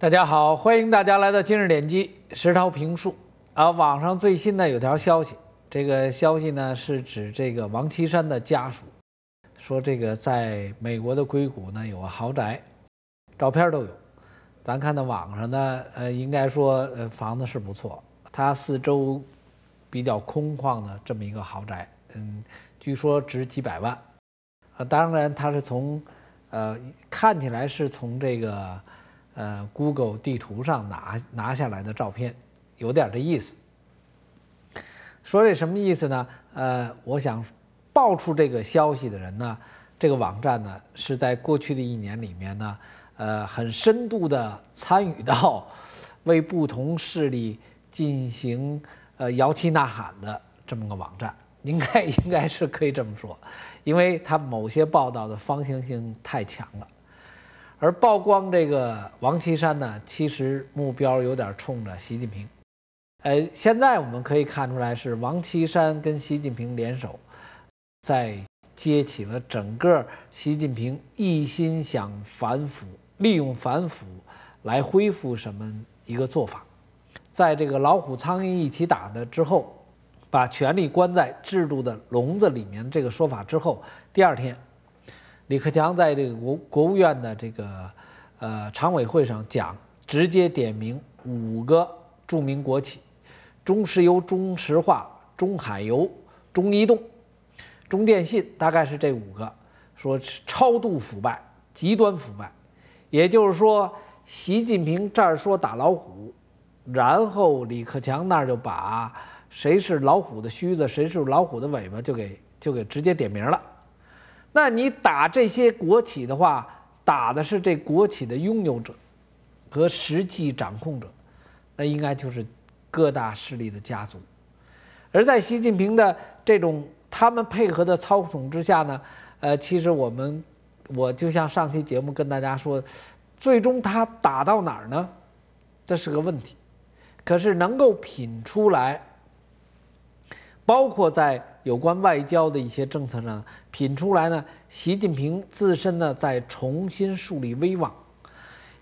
大家好，欢迎大家来到今日点击石涛评述。啊，网上最新呢有条消息，这个消息呢是指这个王岐山的家属说，这个在美国的硅谷呢有个豪宅，照片都有。咱看到网上呢，呃，应该说，呃，房子是不错，它四周比较空旷的这么一个豪宅，嗯，据说值几百万。啊，当然它是从，呃，看起来是从这个。呃，Google 地图上拿拿下来的照片，有点这意思。说这什么意思呢？呃，我想爆出这个消息的人呢，这个网站呢，是在过去的一年里面呢，呃，很深度的参与到为不同势力进行呃摇旗呐喊的这么个网站，应该应该是可以这么说，因为它某些报道的方向性太强了。而曝光这个王岐山呢，其实目标有点冲着习近平。呃，现在我们可以看出来是王岐山跟习近平联手，在揭起了整个习近平一心想反腐，利用反腐来恢复什么一个做法。在这个老虎苍蝇一起打的之后，把权力关在制度的笼子里面这个说法之后，第二天。李克强在这个国国务院的这个呃常委会上讲，直接点名五个著名国企：中石油、中石化、中海油、中移动、中电信，大概是这五个。说超度腐败，极端腐败。也就是说，习近平这儿说打老虎，然后李克强那儿就把谁是老虎的须子，谁是老虎的尾巴，就给就给直接点名了。那你打这些国企的话，打的是这国企的拥有者和实际掌控者，那应该就是各大势力的家族。而在习近平的这种他们配合的操纵之下呢，呃，其实我们我就像上期节目跟大家说，最终他打到哪儿呢？这是个问题。可是能够品出来，包括在。有关外交的一些政策呢，品出来呢，习近平自身呢在重新树立威望，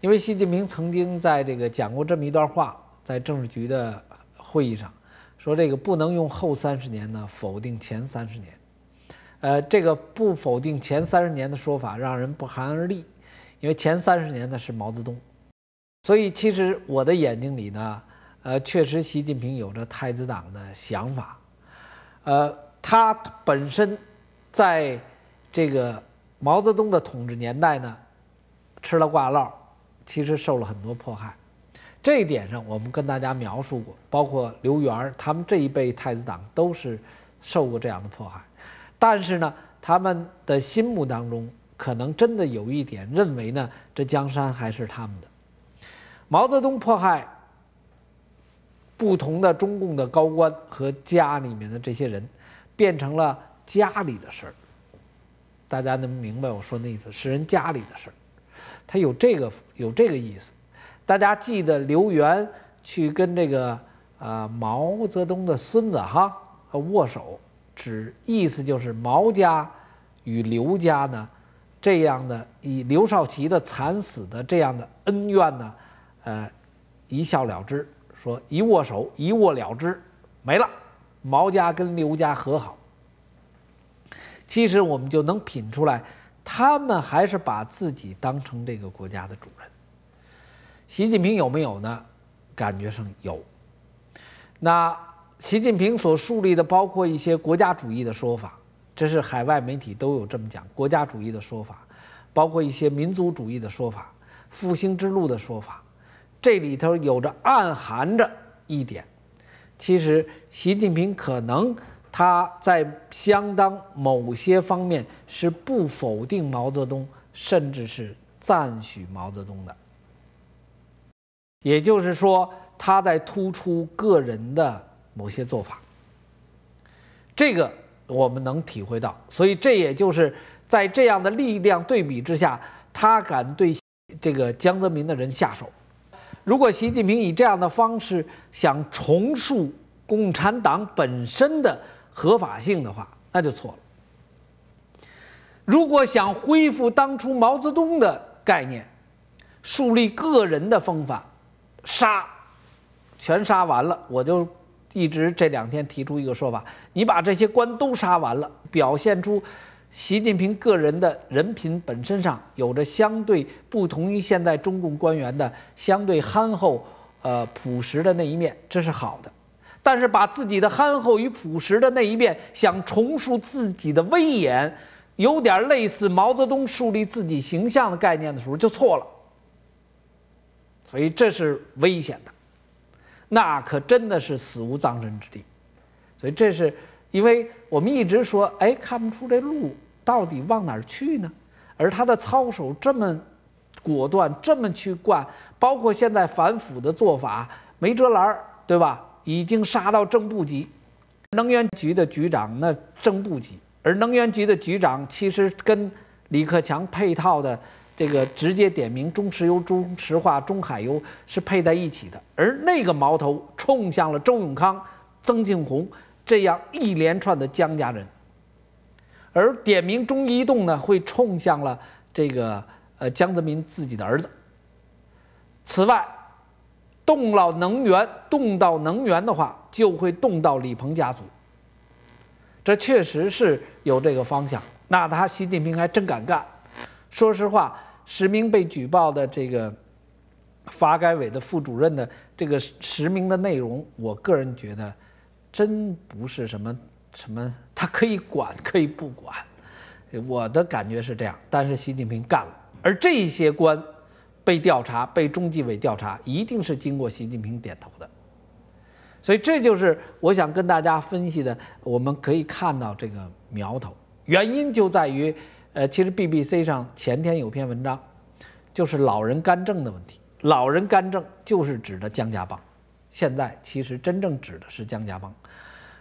因为习近平曾经在这个讲过这么一段话，在政治局的会议上，说这个不能用后三十年呢否定前三十年，呃，这个不否定前三十年的说法让人不寒而栗，因为前三十年呢是毛泽东，所以其实我的眼睛里呢，呃，确实习近平有着太子党的想法，呃。他本身，在这个毛泽东的统治年代呢，吃了挂烙，其实受了很多迫害。这一点上，我们跟大家描述过，包括刘源他们这一辈太子党都是受过这样的迫害。但是呢，他们的心目当中可能真的有一点认为呢，这江山还是他们的。毛泽东迫害不同的中共的高官和家里面的这些人。变成了家里的事儿，大家能明白我说那意思，是人家里的事儿，他有这个有这个意思。大家记得刘源去跟这个呃毛泽东的孙子哈握手，指意思就是毛家与刘家呢这样的以刘少奇的惨死的这样的恩怨呢，呃，一笑了之，说一握手一握了之，没了。毛家跟刘家和好，其实我们就能品出来，他们还是把自己当成这个国家的主人。习近平有没有呢？感觉上有。那习近平所树立的，包括一些国家主义的说法，这是海外媒体都有这么讲，国家主义的说法，包括一些民族主义的说法，复兴之路的说法，这里头有着暗含着一点。其实，习近平可能他在相当某些方面是不否定毛泽东，甚至是赞许毛泽东的。也就是说，他在突出个人的某些做法。这个我们能体会到，所以这也就是在这样的力量对比之下，他敢对这个江泽民的人下手。如果习近平以这样的方式想重塑共产党本身的合法性的话，那就错了。如果想恢复当初毛泽东的概念，树立个人的方法，杀，全杀完了，我就一直这两天提出一个说法：你把这些官都杀完了，表现出。习近平个人的人品本身上有着相对不同于现在中共官员的相对憨厚、呃朴实的那一面，这是好的。但是把自己的憨厚与朴实的那一面想重塑自己的威严，有点类似毛泽东树立自己形象的概念的时候就错了。所以这是危险的，那可真的是死无葬身之地。所以这是因为我们一直说，哎，看不出这路。到底往哪儿去呢？而他的操守这么果断，这么去惯，包括现在反腐的做法没遮拦，对吧？已经杀到正部级，能源局的局长那正部级，而能源局的局长其实跟李克强配套的这个直接点名中石油、中石化、中海油是配在一起的，而那个矛头冲向了周永康、曾庆红这样一连串的江家人。而点名中移动呢，会冲向了这个呃江泽民自己的儿子。此外，动到能源，动到能源的话，就会动到李鹏家族。这确实是有这个方向。那他习近平还真敢干。说实话，实名被举报的这个发改委的副主任的这个实实名的内容，我个人觉得，真不是什么。什么？他可以管，可以不管。我的感觉是这样，但是习近平干了。而这些官被调查、被中纪委调查，一定是经过习近平点头的。所以这就是我想跟大家分析的。我们可以看到这个苗头，原因就在于，呃，其实 BBC 上前天有篇文章，就是“老人干政”的问题。老人干政就是指的江家帮，现在其实真正指的是江家帮。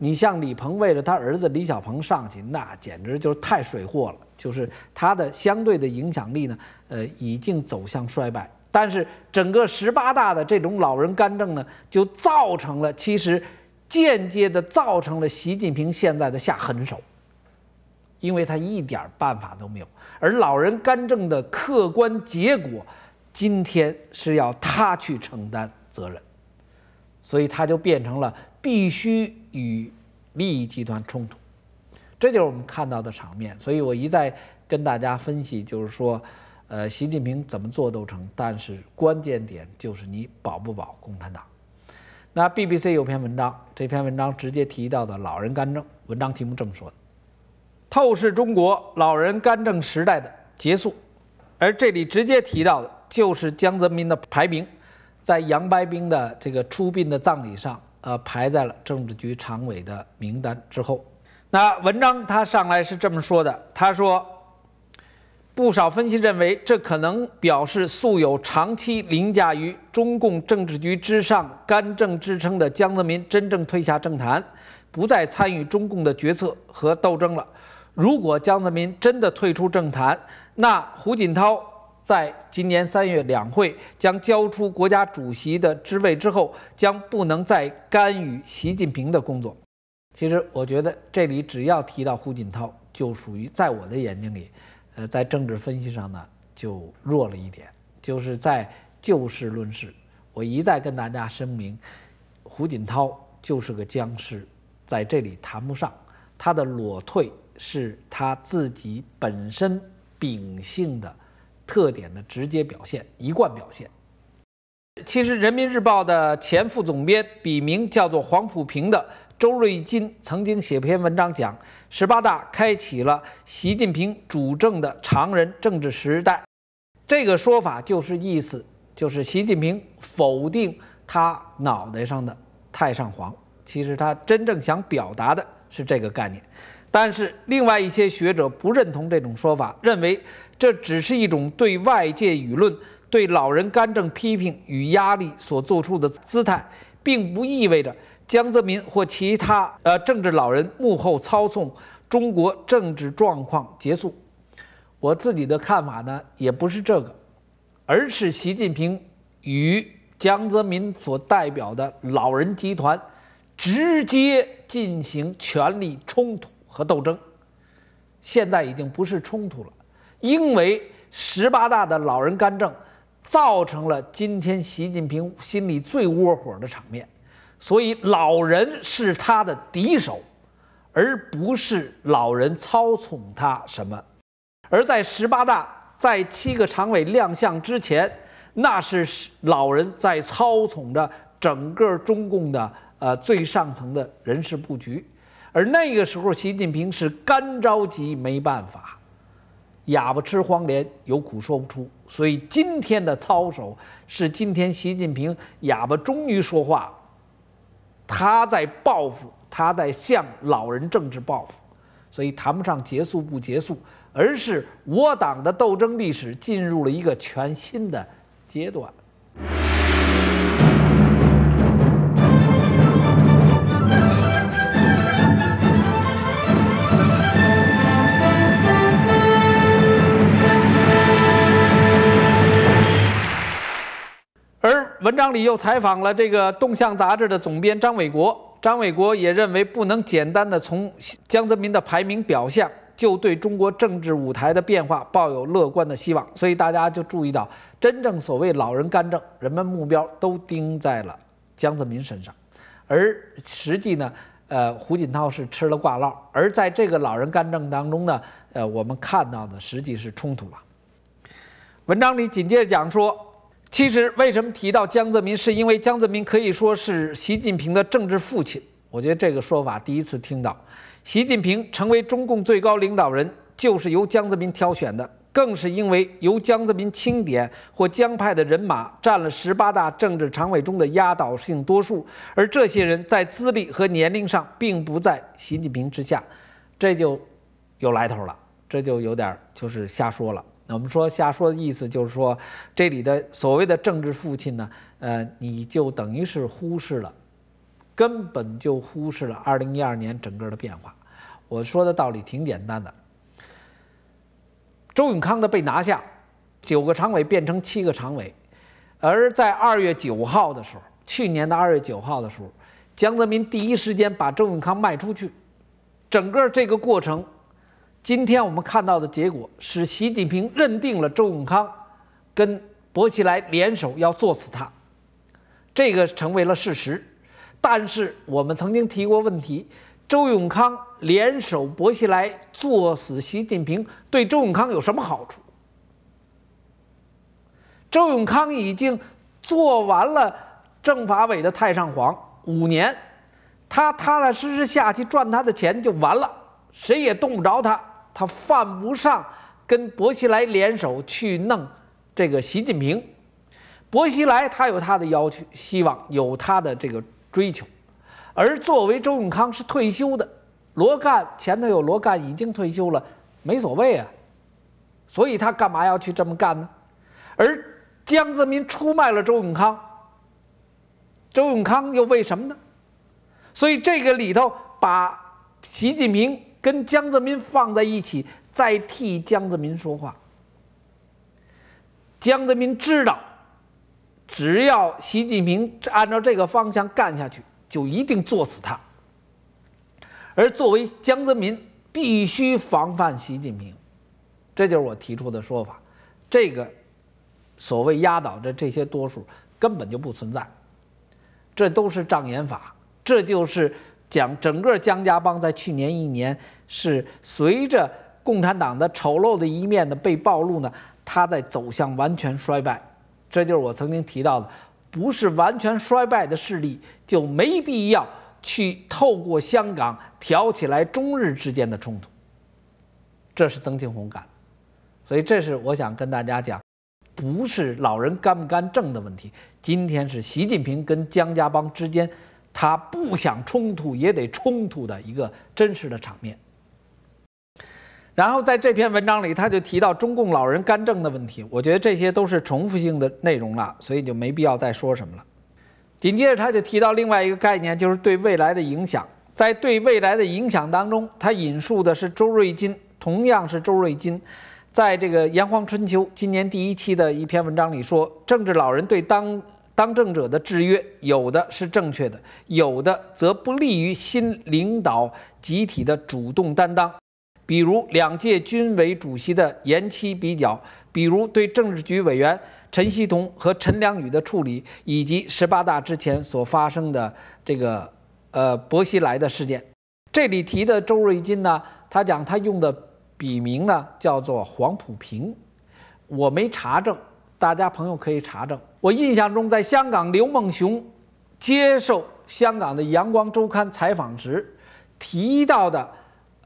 你像李鹏为了他儿子李小鹏上去，那简直就是太水货了。就是他的相对的影响力呢，呃，已经走向衰败。但是整个十八大的这种老人干政呢，就造成了其实间接的造成了习近平现在的下狠手，因为他一点办法都没有。而老人干政的客观结果，今天是要他去承担责任。所以它就变成了必须与利益集团冲突，这就是我们看到的场面。所以我一再跟大家分析，就是说，呃，习近平怎么做都成，但是关键点就是你保不保共产党。那 BBC 有篇文章，这篇文章直接提到的老人干政，文章题目这么说的：透视中国老人干政时代的结束。而这里直接提到的就是江泽民的排名。在杨白冰的这个出殡的葬礼上，呃，排在了政治局常委的名单之后。那文章他上来是这么说的：他说，不少分析认为，这可能表示素有长期凌驾于中共政治局之上干政之称的江泽民真正退下政坛，不再参与中共的决策和斗争了。如果江泽民真的退出政坛，那胡锦涛。在今年三月两会将交出国家主席的职位之后，将不能再干预习近平的工作。其实我觉得这里只要提到胡锦涛，就属于在我的眼睛里，呃，在政治分析上呢就弱了一点，就是在就事论事。我一再跟大家声明，胡锦涛就是个僵尸，在这里谈不上他的裸退是他自己本身秉性的。特点的直接表现，一贯表现。其实，《人民日报》的前副总编，笔名叫做黄浦平的周瑞金曾经写篇文章讲，十八大开启了习近平主政的常人政治时代。这个说法就是意思，就是习近平否定他脑袋上的太上皇。其实他真正想表达的是这个概念。但是，另外一些学者不认同这种说法，认为。这只是一种对外界舆论、对老人干政批评与压力所做出的姿态，并不意味着江泽民或其他呃政治老人幕后操纵中国政治状况结束。我自己的看法呢，也不是这个，而是习近平与江泽民所代表的老人集团直接进行权力冲突和斗争。现在已经不是冲突了。因为十八大的老人干政，造成了今天习近平心里最窝火的场面，所以老人是他的敌手，而不是老人操纵他什么。而在十八大在七个常委亮相之前，那是老人在操纵着整个中共的呃最上层的人事布局，而那个时候习近平是干着急没办法。哑巴吃黄连，有苦说不出。所以今天的操守是今天习近平哑巴终于说话，他在报复，他在向老人政治报复。所以谈不上结束不结束，而是我党的斗争历史进入了一个全新的阶段。张章里又采访了这个《动向》杂志的总编张伟国，张伟国也认为不能简单的从江泽民的排名表象就对中国政治舞台的变化抱有乐观的希望，所以大家就注意到，真正所谓老人干政，人们目标都盯在了江泽民身上，而实际呢，呃，胡锦涛是吃了挂落，而在这个老人干政当中呢，呃，我们看到的实际是冲突了。文章里紧接着讲说。其实，为什么提到江泽民，是因为江泽民可以说是习近平的政治父亲。我觉得这个说法第一次听到。习近平成为中共最高领导人，就是由江泽民挑选的，更是因为由江泽民钦点或江派的人马占了十八大政治常委中的压倒性多数，而这些人在资历和年龄上并不在习近平之下，这就有来头了，这就有点就是瞎说了。我们说瞎说的意思就是说，这里的所谓的政治父亲呢，呃，你就等于是忽视了，根本就忽视了二零一二年整个的变化。我说的道理挺简单的，周永康的被拿下，九个常委变成七个常委，而在二月九号的时候，去年的二月九号的时候，江泽民第一时间把周永康卖出去，整个这个过程。今天我们看到的结果是，习近平认定了周永康跟薄熙来联手要做死他，这个成为了事实。但是我们曾经提过问题：周永康联手薄熙来做死习近平，对周永康有什么好处？周永康已经做完了政法委的太上皇，五年，他踏踏实实下去赚他的钱就完了。谁也动不着他，他犯不上跟薄熙来联手去弄这个习近平。薄熙来他有他的要求，希望有他的这个追求，而作为周永康是退休的，罗干前头有罗干已经退休了，没所谓啊。所以他干嘛要去这么干呢？而江泽民出卖了周永康，周永康又为什么呢？所以这个里头把习近平。跟江泽民放在一起，再替江泽民说话。江泽民知道，只要习近平按照这个方向干下去，就一定做死他。而作为江泽民，必须防范习近平。这就是我提出的说法。这个所谓压倒的这些多数根本就不存在，这都是障眼法。这就是。讲整个江家帮在去年一年是随着共产党的丑陋的一面的被暴露呢，他在走向完全衰败。这就是我曾经提到的，不是完全衰败的势力就没必要去透过香港挑起来中日之间的冲突。这是曾庆红的，所以这是我想跟大家讲，不是老人干不干政的问题，今天是习近平跟江家帮之间。他不想冲突也得冲突的一个真实的场面。然后在这篇文章里，他就提到中共老人干政的问题。我觉得这些都是重复性的内容了，所以就没必要再说什么了。紧接着他就提到另外一个概念，就是对未来的影响。在对未来的影响当中，他引述的是周瑞金，同样是周瑞金，在这个《炎黄春秋》今年第一期的一篇文章里说，政治老人对当。当政者的制约，有的是正确的，有的则不利于新领导集体的主动担当。比如两届军委主席的延期比较，比如对政治局委员陈希同和陈良宇的处理，以及十八大之前所发生的这个呃薄熙来的事件。这里提的周瑞金呢，他讲他用的笔名呢叫做黄浦平，我没查证。大家朋友可以查证。我印象中，在香港，刘梦熊接受香港的《阳光周刊》采访时提到的，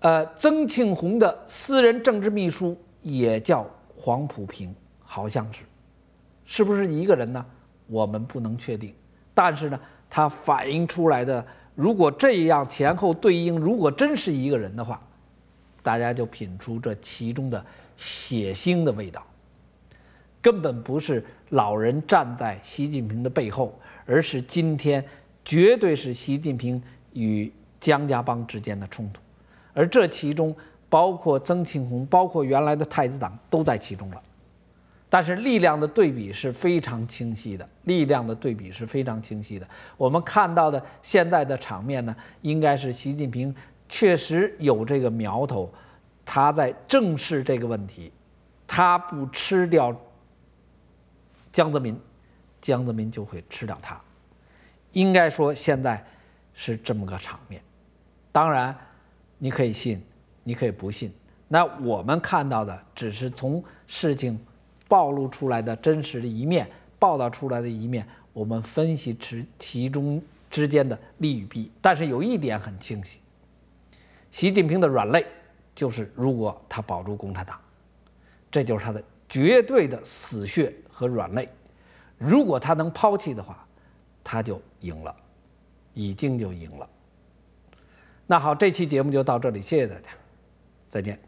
呃，曾庆红的私人政治秘书也叫黄浦平，好像是，是不是一个人呢？我们不能确定。但是呢，他反映出来的，如果这样前后对应，如果真是一个人的话，大家就品出这其中的血腥的味道。根本不是老人站在习近平的背后，而是今天绝对是习近平与江家帮之间的冲突，而这其中包括曾庆红，包括原来的太子党都在其中了。但是力量的对比是非常清晰的，力量的对比是非常清晰的。我们看到的现在的场面呢，应该是习近平确实有这个苗头，他在正视这个问题，他不吃掉。江泽民，江泽民就会吃掉他。应该说，现在是这么个场面。当然，你可以信，你可以不信。那我们看到的只是从事情暴露出来的真实的一面，暴露出来的一面，我们分析其其中之间的利与弊。但是有一点很清晰，习近平的软肋就是如果他保住共产党，这就是他的。绝对的死穴和软肋，如果他能抛弃的话，他就赢了，已经就赢了。那好，这期节目就到这里，谢谢大家，再见。